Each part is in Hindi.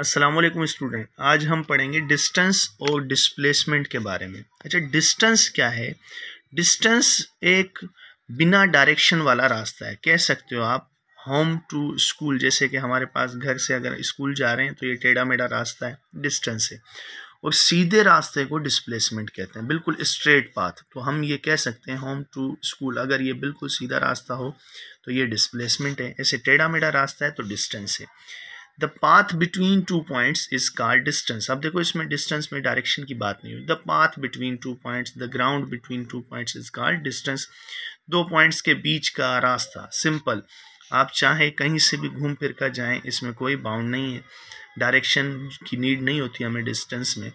अस्सलाम वालेकुम स्टूडेंट आज हम पढ़ेंगे डिस्टेंस और डिस्प्लेसमेंट के बारे में अच्छा डिस्टेंस क्या है डिस्टेंस एक बिना डायरेक्शन वाला रास्ता है कह सकते हो आप होम टू स्कूल जैसे कि हमारे पास घर से अगर स्कूल जा रहे हैं तो ये टेढ़ा मेढ़ा रास्ता है डिस्टेंस है और सीधे रास्ते को डिस्प्लेसमेंट कहते हैं बिल्कुल स्ट्रेट पाथ तो हम ये कह सकते हैं होम टू स्कूल अगर ये बिल्कुल सीधा रास्ता हो तो ये डिस्प्लेसमेंट है ऐसे टेढ़ा मेढ़ा रास्ता है तो डिस्टेंस है the path between two points is called distance अब देखो इसमें डिस्टेंस में डायरेक्शन की बात नहीं हुई the path between two points the ground between two points is called distance दो पॉइंट्स के बीच का रास्ता सिंपल आप चाहे कहीं से भी घूम फिर कर जाएँ इसमें कोई बाउंड नहीं है डायरेक्शन की नीड नहीं होती हमें डिस्टेंस में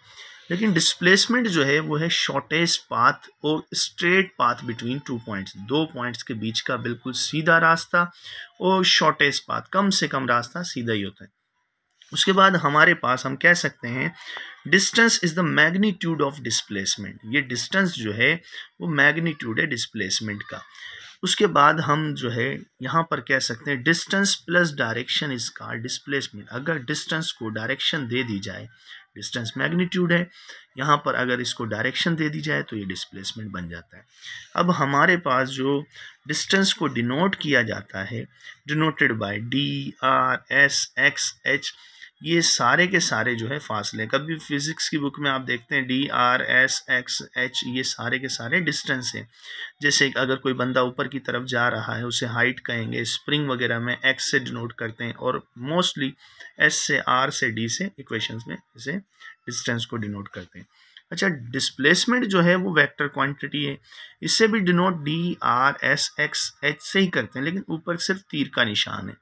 लेकिन डिस्प्लेसमेंट जो है वो है शॉर्टेस्ट पाथ और straight path between two points दो पॉइंट्स के बीच का बिल्कुल सीधा रास्ता और शॉर्टेस्ट पाथ कम से कम रास्ता सीधा ही होता है उसके बाद हमारे पास हम कह सकते हैं distance is the magnitude of displacement ये डिस्टेंस जो है वो मैग्नीट्यूड है डिस्प्लेसमेंट का उसके बाद हम जो है यहाँ पर कह सकते हैं डिस्टेंस प्लस डायरेक्शन इज का डिस्प्लेसमेंट अगर डिस्टेंस को डायरेक्शन दे दी जाए डिस्टेंस मैग्नीट्यूड है यहाँ पर अगर इसको डायरेक्शन दे दी जाए तो ये डिस्प्लेसमेंट बन जाता है अब हमारे पास जो डिस्टेंस को डिनोट किया जाता है denoted by D R S X H ये सारे के सारे जो है फासले हैं कभी फिज़िक्स की बुक में आप देखते हैं D R S X H ये सारे के सारे डिस्टेंस हैं जैसे अगर कोई बंदा ऊपर की तरफ जा रहा है उसे हाइट कहेंगे स्प्रिंग वगैरह में एक्स से डिनोट करते हैं और मोस्टली एस से आर से डी से इक्वेशंस में इसे डिस्टेंस को डिनोट करते हैं अच्छा डिस्प्लेसमेंट जो है वो वेक्टर क्वांटिटी है इससे भी denote D R S X H से ही करते हैं लेकिन ऊपर सिर्फ तीर का निशान है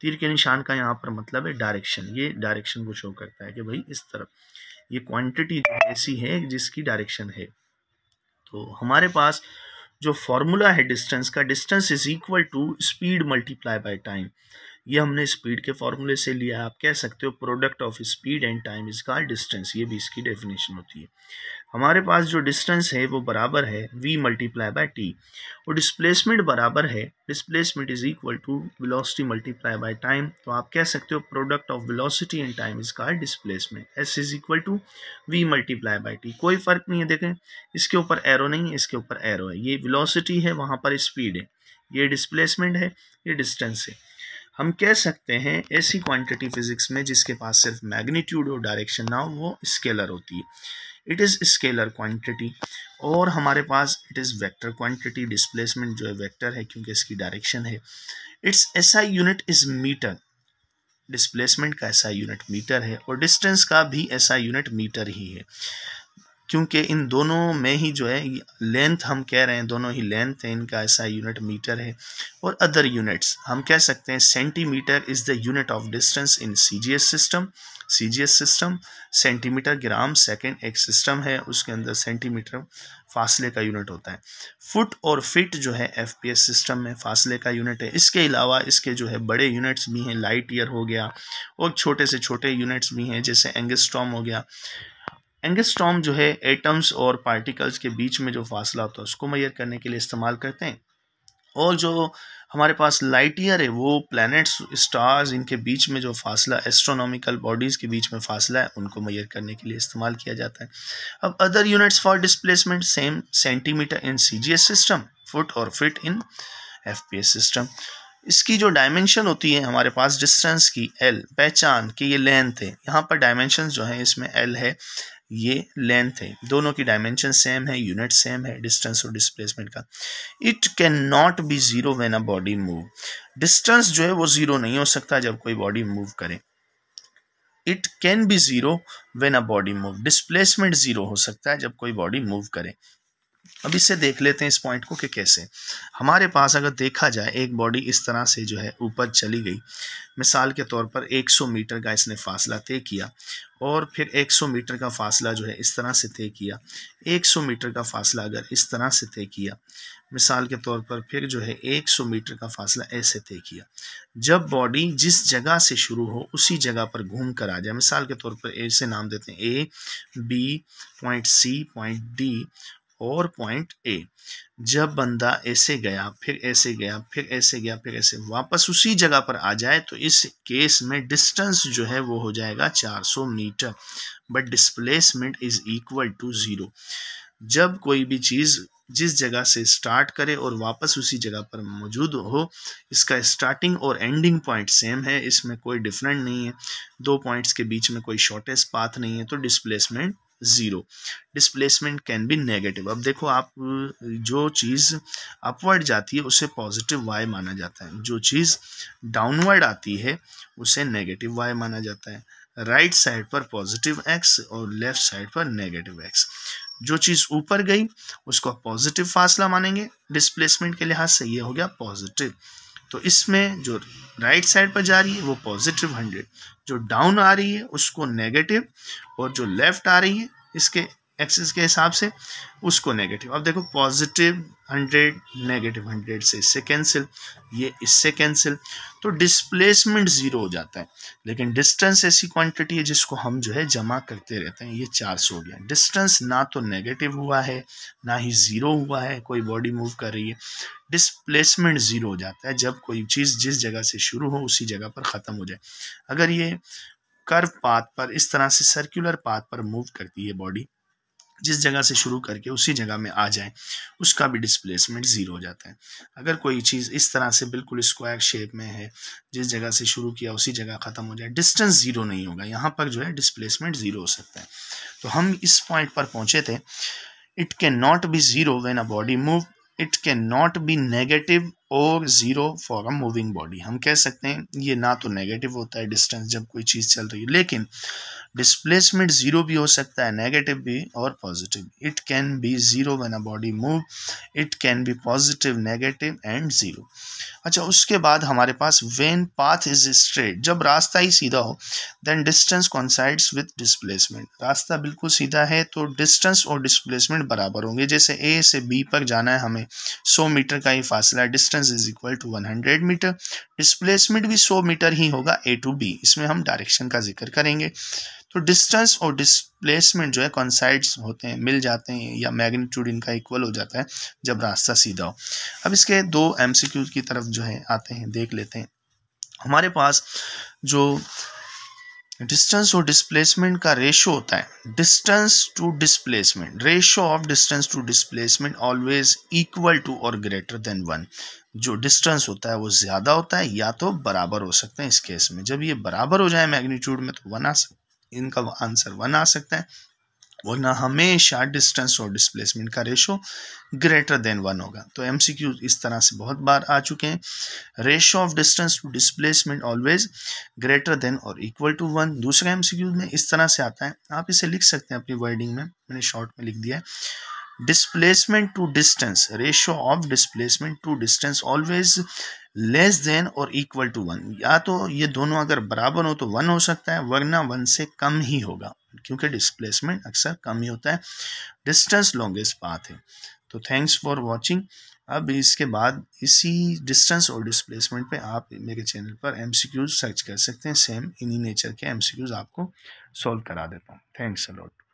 तीर के निशान का यहाँ पर मतलब है डायरेक्शन ये डायरेक्शन को शो करता है कि भाई इस तरफ ये क्वांटिटी ऐसी है जिसकी डायरेक्शन है तो हमारे पास जो फॉर्मूला है डिस्टेंस का distance is equal to speed multiply by time ये हमने स्पीड के फॉर्मूले से लिया आप कह सकते हो product of speed and time is called distance ये भी इसकी डेफिनेशन होती है हमारे पास जो डिस्टेंस है वो बराबर है v मल्टीप्लाई बाई टी और डिस्प्लेसमेंट बराबर है displacement is equal to velocity multiply by time तो आप कह सकते हो product of velocity and time is called displacement S is equal to v multiply by T कोई फ़र्क नहीं है देखें इसके ऊपर एरो नहीं है इसके ऊपर एरो है ये विलोसिटी है वहाँ पर स्पीड है ये डिस्प्लेसमेंट है ये डिस्टेंस है हम कह सकते हैं ऐसी क्वांटिटी फिजिक्स में जिसके पास सिर्फ मैग्नीट्यूड और डायरेक्शन ना हो वो स्केलर होती है इट इज़ स्केलर क्वांटिटी और हमारे पास it is vector quantity displacement जो है वेक्टर है क्योंकि इसकी डायरेक्शन है इट्स ऐसा यूनिट इज़ मीटर डिस्प्लेसमेंट का ऐसा यूनिट मीटर है और डिस्टेंस का भी ऐसा यूनिट मीटर ही है क्योंकि इन दोनों में ही जो है लेंथ हम कह रहे हैं दोनों ही लेंथ है इनका ऐसा यूनिट मीटर है और अदर यूनिट्स हम कह सकते हैं centimetre is the unit of distance in C system C system centimetre gram second एक सिस्टम है उसके अंदर सेंटीमीटर फासले का यूनिट होता है फुट और फिट जो है एफ सिस्टम में फासले का यूनिट है इसके अलावा इसके जो है बड़े यूनिट्स भी हैं लाइट ईयर हो गया और छोटे से छोटे यूनिट्स भी हैं जैसे एंगस्ट्रॉम हो गया एंगस्टॉम जो है एटम्स और पार्टिकल्स के बीच में जो फासला होता है उसको मैयर करने के लिए इस्तेमाल करते हैं और जो हमारे पास लाइट ईयर है वो प्लैनेट्स स्टार्स इनके बीच में जो फासला एस्ट्रोनॉमिकल बॉडीज़ के बीच में फासला है उनको मैयर करने के लिए इस्तेमाल किया जाता है अब other units for displacement same centimetre in C system foot और फिट इन एफ सिस्टम इसकी जो डायमेंशन होती है हमारे पास डिस्टेंस की एल पहचान कि ये लेंथ है यहाँ पर डायमेंशन जो है इसमें एल है ये लेंथ है दोनों की डायमेंशन सेम है यूनिट सेम है डिस्टेंस और डिस्प्लेसमेंट का it can not be zero when a body move distance जो है वो ज़ीरो नहीं हो सकता जब कोई बॉडी मूव करे it can be zero when a body move displacement zero हो सकता है जब कोई बॉडी मूव करे अब इससे देख लेते हैं इस पॉइंट को कि कैसे हमारे पास अगर देखा जाए एक बॉडी इस तरह से जो है ऊपर चली गई मिसाल के तौर पर 100 मीटर का इसने फासला तय किया और फिर 100 मीटर का फासला जो है इस तरह से तय किया 100 मीटर का फासला अगर इस तरह से तय किया मिसाल के तौर पर फिर जो है 100 मीटर का फासला ऐसे तय किया जब बॉडी जिस जगह से शुरू हो उसी जगह पर घूम कर आ जाए मिसाल के तौर पर ऐसे नाम देते हैं A B point C point D और पॉइंट ए जब बंदा ऐसे गया फिर ऐसे गया फिर ऐसे गया फिर ऐसे वापस उसी जगह पर आ जाए तो इस केस में डिस्टेंस जो है वो हो जाएगा 400 metre but displacement is equal to zero जब कोई भी चीज़ जिस जगह से स्टार्ट करे और वापस उसी जगह पर मौजूद हो इसका स्टार्टिंग और एंडिंग पॉइंट सेम है इसमें कोई डिफरेंट नहीं है दो पॉइंट्स के बीच में कोई शॉर्टेस्ट पाथ नहीं है तो displacement zero displacement can be negative अब देखो आप जो चीज़ अपवर्ड जाती है उसे पॉजिटिव वाई माना जाता है जो चीज़ डाउनवर्ड आती है उसे नेगेटिव वाई माना जाता है राइट right साइड पर पॉजिटिव एक्स और लेफ्ट साइड पर नेगेटिव एक्स जो चीज़ ऊपर गई उसको पॉजिटिव फासला मानेंगे डिस्प्लेसमेंट के लिहाज से ये हो गया पॉजिटिव तो इसमें जो राइट साइड पर जा रही है वो पॉजिटिव हंड्रेड जो डाउन आ रही है उसको नेगेटिव और जो लेफ्ट आ रही है इसके एक्सिस के हिसाब से उसको नेगेटिव अब देखो पॉजिटिव हंड्रेड नेगेटिव हंड्रेड से इससे कैंसिल ये इससे कैंसिल तो डिस्प्लेसमेंट ज़ीरो हो जाता है लेकिन डिस्टेंस ऐसी क्वांटिटी है जिसको हम जो है जमा करते रहते हैं ये चार सौ हो गया डिस्टेंस ना तो नेगेटिव हुआ है ना ही ज़ीरो हुआ है कोई बॉडी मूव कर रही है डिस्प्लेसमेंट ज़ीरो हो जाता है जब कोई चीज़ जिस जगह से शुरू हो उसी जगह पर ख़त्म हो जाए अगर ये कर्व पाथ पर इस तरह से सर्कुलर पाथ पर मूव करती है बॉडी जिस जगह से शुरू करके उसी जगह में आ जाए उसका भी डिस्प्लेसमेंट ज़ीरो हो जाता है अगर कोई चीज़ इस तरह से बिल्कुल स्क्वायर शेप में है जिस जगह से शुरू किया उसी जगह ख़त्म हो जाए डिस्टेंस ज़ीरो नहीं होगा यहाँ पर जो है डिस्प्लेसमेंट ज़ीरो हो सकता है तो हम इस पॉइंट पर पहुँचे थे it can not be zero when a body move it can not be negative और zero for a moving body हम कह सकते हैं ये ना तो नेगेटिव होता है डिस्टेंस जब कोई चीज़ चल रही है लेकिन डिस्प्लेसमेंट ज़ीरो भी हो सकता है नेगेटिव भी और positive it can be zero when a body move it can be positive negative and zero अच्छा उसके बाद हमारे पास वेन पाथ इज स्ट्रेट जब रास्ता ही सीधा हो then distance coincides with displacement रास्ता बिल्कुल सीधा है तो डिस्टेंस और डिस्प्लेसमेंट बराबर होंगे जैसे ए से बी पर जाना है हमें सौ मीटर का ही फासला है distance distance is equal to 100 metre displacement भी 100 मीटर ही होगा ए टू बी इसमें हम डायरेक्शन का जिक्र करेंगे तो डिस्टेंस और डिस्प्लेसमेंट जो है कॉन्साइड्स होते हैं मिल जाते हैं या मैग्नीट्यूड इनका इक्वल हो जाता है जब रास्ता सीधा हो अब इसके दो एम की तरफ जो है आते हैं देख लेते हैं हमारे पास जो डिस्टेंस और डिस्प्लेसमेंट का रेशो होता है distance to displacement ratio of distance to displacement always equal to और ग्रेटर देन वन जो डिस्टेंस होता है वो ज़्यादा होता है या तो बराबर हो सकते हैं इस केस में जब ये बराबर हो जाए मैग्नीट्यूड में तो वन आ सक इनका आंसर वन आ सकता है वरना हमेशा डिस्टेंस और डिस्प्लेसमेंट का रेशो ग्रेटर देन वन होगा तो एम इस तरह से बहुत बार आ चुके हैं ratio of distance to displacement always greater than और इक्वल टू वन दूसरा एम में इस तरह से आता है आप इसे लिख सकते हैं अपनी वर्डिंग में मैंने शॉर्ट में लिख दिया है displacement to distance ratio of displacement to distance always less than और इक्वल टू वन या तो ये दोनों अगर बराबर हो तो वन हो सकता है वरना वन से कम ही होगा क्योंकि डिस्प्लेसमेंट अक्सर कम ही होता है डिस्टेंस लॉन्गेस्ट path है तो थैंक्स फॉर वॉचिंग अब इसके बाद इसी डिस्टेंस और डिस्प्लेसमेंट पे आप मेरे चैनल पर एम सर्च कर सकते हैं सेम इन्हीं नेचर के एम आपको सॉल्व करा देता हूँ थैंक्स अलॉट